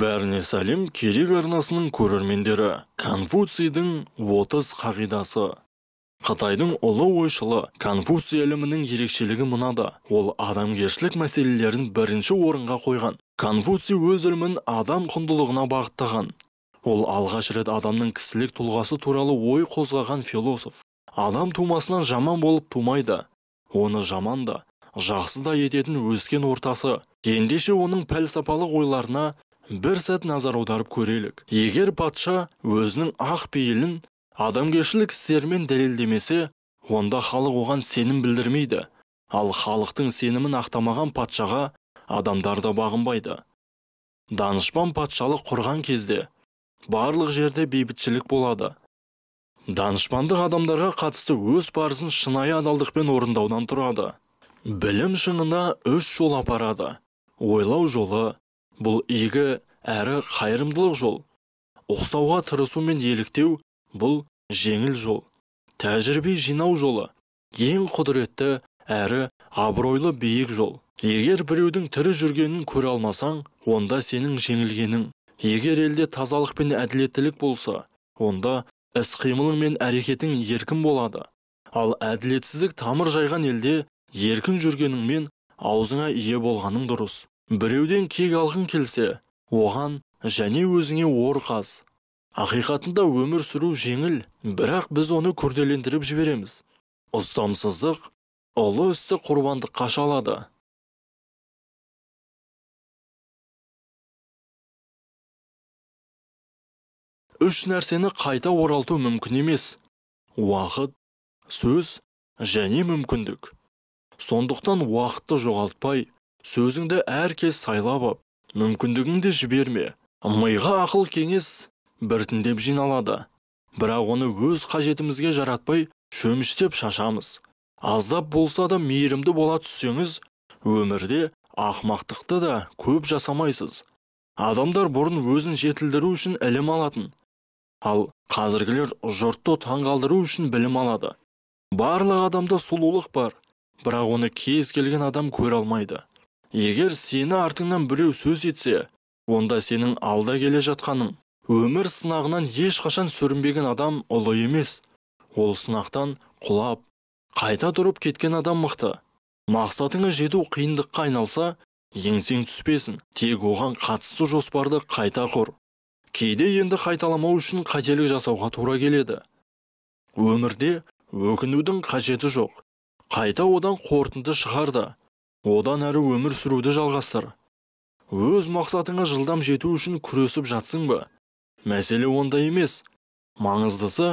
Бәріне сәлем керек арнасының көрермендері Конфуцийдің 30 қағидасы. Қытайдың ұлы ойшылы Конфуций ілімінің ерекшелігі мынада. Ол адамгершілік мәселелерін бірінші орынға қойған. Конфуций өз ілімін адам құндылығына бағыттаған. Ол алғаш рет адамның кісілік тұлғасы туралы ой қозғаған философ. Адам тумасынан жаман болып тумайды. Оны жаман да, жақсы да ететін өскен ортасы. Ендеше оның пәлсапалық ойларына бір сәт назар аударып көрелік егер патша өзінің ақ пейілін адамгершілік істермен дәлелдемесе онда халық оған сенім білдірмейді ал халықтың сенімін ақтамаған патшаға адамдар да бағынбайды данышпан патшалық құрған кезде барлық жерде бейбітшілік болады данышпандық адамдарға қатысты өз парызын шынайы адалдықпен орындаудан тұрады білім шыңына үш жол апарады ойлау жолы бұл игі әрі қайырымдылық жол Оқсауға тырысу мен еліктеу бұл жеңіл жол тәжірибе жинау жолы ең құдіретті әрі абыройлы биік жол егер біреудің тірі жүргенін көре алмасаң онда сенің жеңілгенің егер елде тазалық пен әділеттілік болса онда іс қимылың мен әрекетің еркін болады ал әділетсіздік тамыр жайған елде еркін жүргеніңмен аузыңа ие болғаның дұрыс біреуден кек алғың келсе оған және өзіңе ор қаз ақиқатында өмір сүру жеңіл бірақ біз оны күрделендіріп жібереміз ұстамсыздық ұлы істі құрбандыққа шалады үш нәрсені қайта оралту мүмкін емес уақыт сөз және мүмкіндік сондықтан уақытты жоғалтпай сөзіңді әркез сайлап ап мүмкіндігіңді жіберме миға ақыл кеңес біртіндеп жиналады бірақ оны өз қажетімізге жаратпай шөміштеп шашамыз аздап болса да мейірімді бола түссеңіз өмірде ақмақтықты да көп жасамайсыз адамдар бұрын өзін жетілдіру үшін ілім алатын ал қазіргілер жұртты таңғалдыру үшін білім алады барлық адамда сұлулық бар бірақ оны кез келген адам көре алмайды егер сені артыңнан біреу сөз етсе онда сенің алда келе жатқаның өмір сынағынан ешқашан сүрінбеген адам ұлы емес ол сынақтан құлап қайта тұрып кеткен адам мықты мақсатыңа жету қиындыққа айналса еңсең түспесін тек оған қатысты жоспарды қайта құр кейде енді қайталамау үшін қателік жасауға тура келеді өмірде өкінудің қажеті жоқ қайта одан қорытынды шығар одан әрі өмір сүруді жалғастыр өз мақсатыңа жылдам жету үшін күресіп жатсың ба мәселе онда емес маңыздысы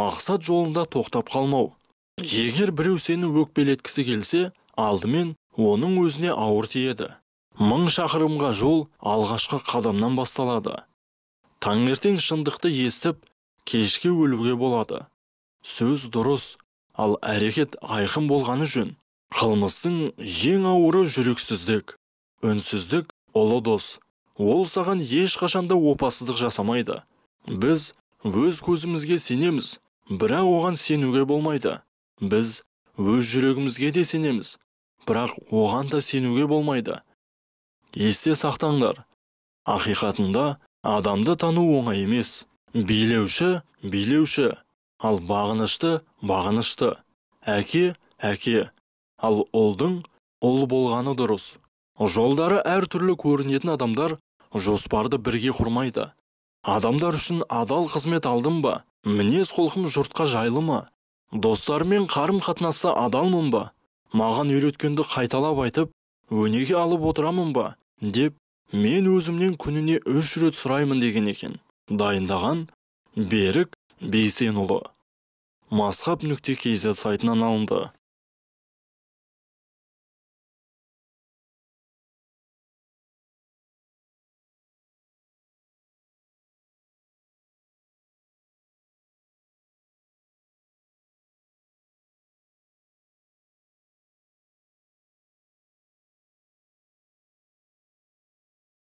мақсат жолында тоқтап қалмау егер біреу сені өкпелеткісі келсе алдымен оның өзіне ауыр тиеді мың шақырымға жол алғашқы қадамнан басталады таңертең шындықты естіп кешке өлуге болады сөз дұрыс ал әрекет айқын болғаны жөн қылмыстың ең ауыры жүрексіздік үнсіздік ұлы дос ол саған ешқашанда опасыздық жасамайды біз өз көзімізге сенеміз бірақ оған сенуге болмайды біз өз жүрегімізге де сенеміз бірақ оған да сенуге болмайды есте сақтаңдар ақиқатында адамды тану оңай емес билеуші билеуші ал бағынышты бағынышты әке әке ал олдың ол болғаны дұрыс жолдары әр түрлі көрінетін адамдар жоспарды бірге құрмайды адамдар үшін адал қызмет алдым ба мінез құлқым жұртқа жайлы ма достармен қарым қатынаста адалмын ба маған үйреткенді қайталап айтып өнеге алып отырамын ба деп мен өзімнен күніне үш рет сұраймын деген екен дайындаған берік бейсенұлы масхаб нүкте кз сайтынан алынды